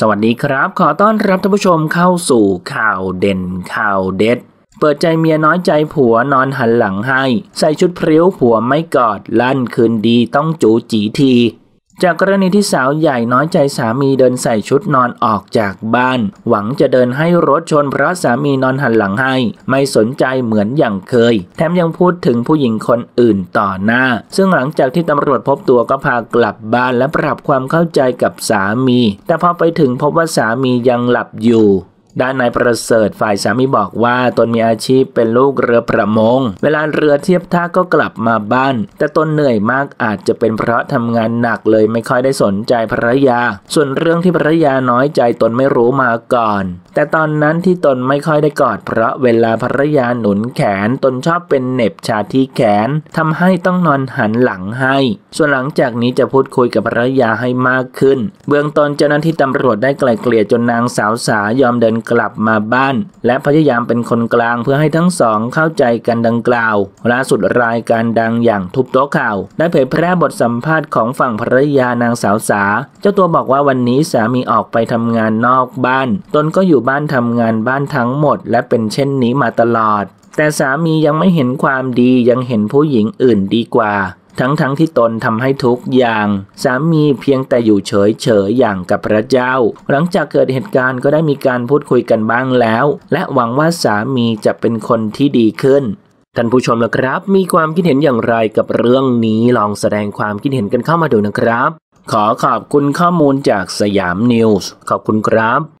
สวัสดีครับ ขอต้อนรับท่านผู้ชมเข้าสู่ข่าวเด่นข่าวเด็ด เปิดใจเมียน้อยใจผัวนอนหันหลังให้ ใส่ชุดพริ้ว ผัวไม่กอด ลั่นคืนดีต้องจูจีทีจากกรณีที่สาวใหญ่น้อยใจสามีเดินใส่ชุดนอนออกจากบ้าน หวังจะเดินให้รถชนเพราะสามีนอนหันหลังให้ไม่สนใจเหมือนอย่างเคยแถมยังพูดถึงผู้หญิงคนอื่นต่อหน้า ซึ่งหลังจากที่ตำรวจพบตัวก็พากลับบ้านและปรับความเข้าใจกับสามี แต่พอไปถึงพบว่าสามียังหลับอยู่ด้านนายประเสริฐฝ่ายสามีบอกว่าตนมีอาชีพเป็นลูกเรือประมง เวลาเรือเทียบท่าก็กลับมาบ้าน แต่ตนเหนื่อยมากอาจจะเป็นเพราะทำงานหนักเลยไม่ค่อยได้สนใจภรรยา ส่วนเรื่องที่ภรรยาน้อยใจตนไม่รู้มาก่อน แต่ตอนนั้นที่ตนไม่ค่อยได้กอดเพราะเวลาภรรยาหนุนแขน ตนชอบเป็นเน็บชาที่แขน ทำให้ต้องนอนหันหลังให้ ส่วนหลังจากนี้จะพูดคุยกับภรรยาให้มากขึ้น เบื้องต้นเจ้าหน้าที่ตำรวจได้ไกล่เกลี่ยจนนางสาวสายอมเดินกลับมาบ้าน และพยายามเป็นคนกลางเพื่อให้ทั้งสองเข้าใจกันดังกล่าวล่าสุดรายการดังอย่างทุบโต๊ะข่าว ได้เผยแพร่บทสัมภาษณ์ของฝั่งภรรยานางสาวสา เจ้าตัวบอกว่าวันนี้สามีออกไปทำงานนอกบ้านตนก็อยู่บ้านทำงานบ้านทั้งหมดและเป็นเช่นนี้มาตลอด แต่สามียังไม่เห็นความดียังเห็นผู้หญิงอื่นดีกว่าทั้งๆทที่ตนทำให้ทุกอย่างสามีเพียงแต่อยู่เฉยเฉยอย่างกับพระเจ้า หลังจากเกิดเหตุการณ์ก็ได้มีการพูดคุยกันบ้างแล้ว และหวังว่าสามีจะเป็นคนที่ดีขึ้น ท่านผู้ชมนะครับมีความคิดเห็นอย่างไรกับเรื่องนี้ลองแสดงความคิดเห็นกันเข้ามาดูนะครับ ขอขอบคุณข้อมูลจากสยามนิวส์ขอบคุณครับ